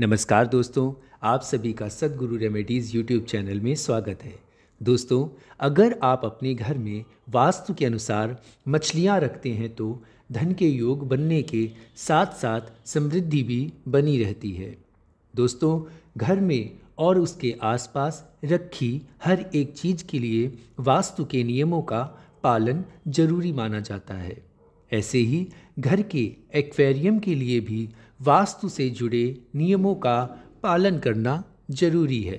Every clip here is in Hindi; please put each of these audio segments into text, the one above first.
नमस्कार दोस्तों आप सभी का सदगुरु रेमेडीज़ यूट्यूब चैनल में स्वागत है दोस्तों अगर आप अपने घर में वास्तु के अनुसार मछलियाँ रखते हैं तो धन के योग बनने के साथ साथ समृद्धि भी बनी रहती है दोस्तों घर में और उसके आसपास रखी हर एक चीज़ के लिए वास्तु के नियमों का पालन जरूरी माना जाता है ऐसे ही घर के एक्वेरियम के लिए भी वास्तु से जुड़े नियमों का पालन करना जरूरी है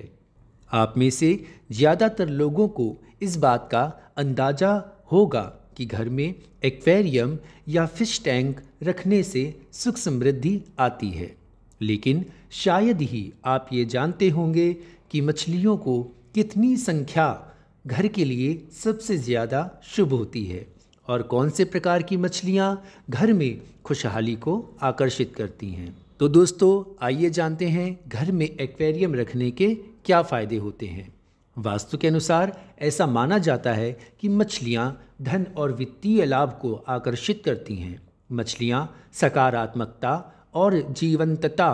आप में से ज़्यादातर लोगों को इस बात का अंदाज़ा होगा कि घर में एक्वेरियम या फिश टैंक रखने से सुख समृद्धि आती है लेकिन शायद ही आप ये जानते होंगे कि मछलियों को कितनी संख्या घर के लिए सबसे ज़्यादा शुभ होती है और कौन से प्रकार की मछलियाँ घर में खुशहाली को आकर्षित करती हैं तो दोस्तों आइए जानते हैं घर में एक्वेरियम रखने के क्या फ़ायदे होते हैं वास्तु के अनुसार ऐसा माना जाता है कि मछलियाँ धन और वित्तीय लाभ को आकर्षित करती हैं मछलियाँ सकारात्मकता और जीवंतता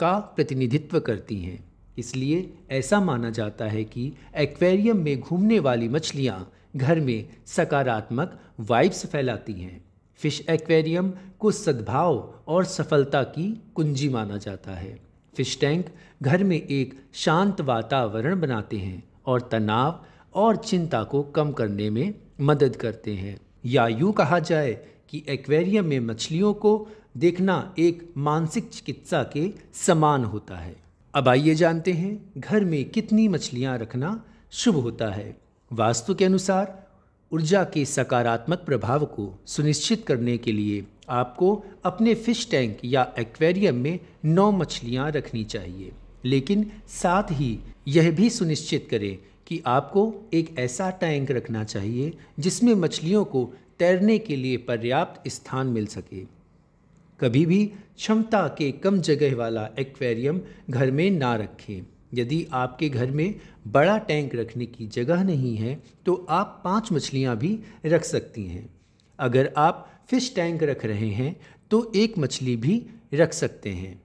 का प्रतिनिधित्व करती हैं इसलिए ऐसा माना जाता है कि एक्वेरियम में घूमने वाली मछलियाँ घर में सकारात्मक वाइब्स फैलाती हैं फिश एक्वेरियम को सद्भाव और सफलता की कुंजी माना जाता है फिश टैंक घर में एक शांत वातावरण बनाते हैं और तनाव और चिंता को कम करने में मदद करते हैं या यूँ कहा जाए कि एक्वेरियम में मछलियों को देखना एक मानसिक चिकित्सा के समान होता है अब आइए जानते हैं घर में कितनी मछलियाँ रखना शुभ होता है वास्तु के अनुसार ऊर्जा के सकारात्मक प्रभाव को सुनिश्चित करने के लिए आपको अपने फिश टैंक या एक्वेरियम में नौ मछलियाँ रखनी चाहिए लेकिन साथ ही यह भी सुनिश्चित करें कि आपको एक ऐसा टैंक रखना चाहिए जिसमें मछलियों को तैरने के लिए पर्याप्त स्थान मिल सके कभी भी क्षमता के कम जगह वाला एक्वेरियम घर में ना रखें यदि आपके घर में बड़ा टैंक रखने की जगह नहीं है तो आप पाँच मछलियाँ भी रख सकती हैं अगर आप फिश टैंक रख रहे हैं तो एक मछली भी रख सकते हैं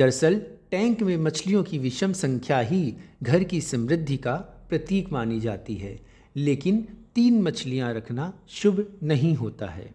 दरअसल टैंक में मछलियों की विषम संख्या ही घर की समृद्धि का प्रतीक मानी जाती है लेकिन तीन मछलियाँ रखना शुभ नहीं होता है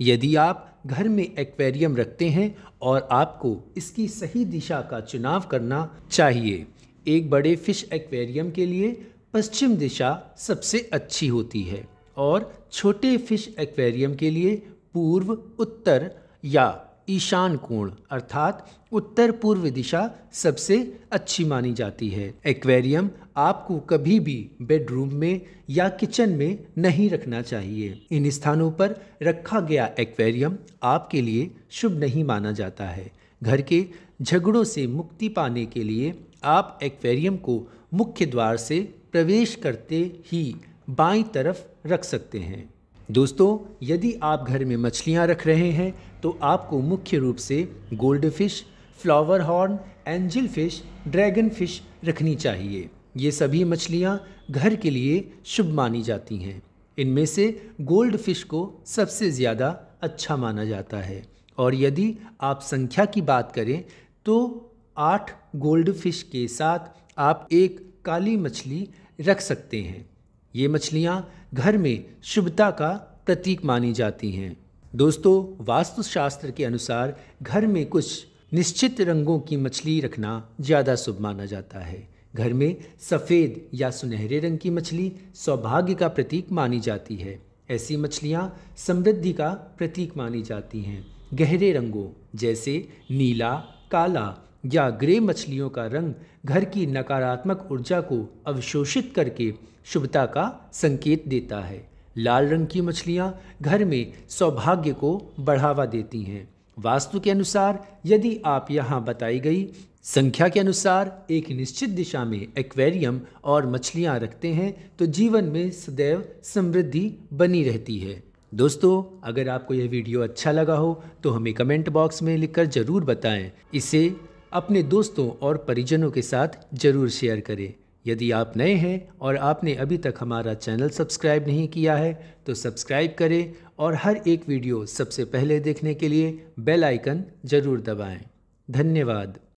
यदि आप घर में एक्वेरियम रखते हैं और आपको इसकी सही दिशा का चुनाव करना चाहिए एक बड़े फिश एक्वेरियम के लिए पश्चिम दिशा सबसे अच्छी होती है और छोटे फिश एक्वेरियम के लिए पूर्व उत्तर या ईशान कोण अर्थात उत्तर पूर्व दिशा सबसे अच्छी मानी जाती है एक्वेरियम आपको कभी भी बेडरूम में या किचन में नहीं रखना चाहिए इन स्थानों पर रखा गया एक्वेरियम आपके लिए शुभ नहीं माना जाता है घर के झगड़ों से मुक्ति पाने के लिए आप एक्वेरियम को मुख्य द्वार से प्रवेश करते ही बाई तरफ रख सकते हैं दोस्तों यदि आप घर में मछलियाँ रख रहे हैं तो आपको मुख्य रूप से gold fish flower horn angel fish dragon fish रखनी चाहिए ये सभी मछलियाँ घर के लिए शुभ मानी जाती हैं इनमें से गोल्ड फिश को सबसे ज़्यादा अच्छा माना जाता है और यदि आप संख्या की बात करें तो आठ गोल्डफिश के साथ आप एक काली मछली रख सकते हैं ये मछलियाँ घर में शुभता का प्रतीक मानी जाती हैं दोस्तों वास्तुशास्त्र के अनुसार घर में कुछ निश्चित रंगों की मछली रखना ज़्यादा शुभ माना जाता है घर में सफ़ेद या सुनहरे रंग की मछली सौभाग्य का प्रतीक मानी जाती है ऐसी मछलियाँ समृद्धि का प्रतीक मानी जाती हैं गहरे रंगों जैसे नीला काला या ग्रे मछलियों का रंग घर की नकारात्मक ऊर्जा को अवशोषित करके शुभता का संकेत देता है लाल रंग की मछलियाँ घर में सौभाग्य को बढ़ावा देती हैं वास्तु के अनुसार यदि आप यहाँ बताई गई संख्या के अनुसार एक निश्चित दिशा में एक्वेरियम और मछलियाँ रखते हैं तो जीवन में सदैव समृद्धि बनी रहती है दोस्तों अगर आपको यह वीडियो अच्छा लगा हो तो हमें कमेंट बॉक्स में लिखकर ज़रूर बताएं इसे अपने दोस्तों और परिजनों के साथ ज़रूर शेयर करें यदि आप नए हैं और आपने अभी तक हमारा चैनल सब्सक्राइब नहीं किया है तो सब्सक्राइब करें और हर एक वीडियो सबसे पहले देखने के लिए बेल आइकन ज़रूर दबाएं। धन्यवाद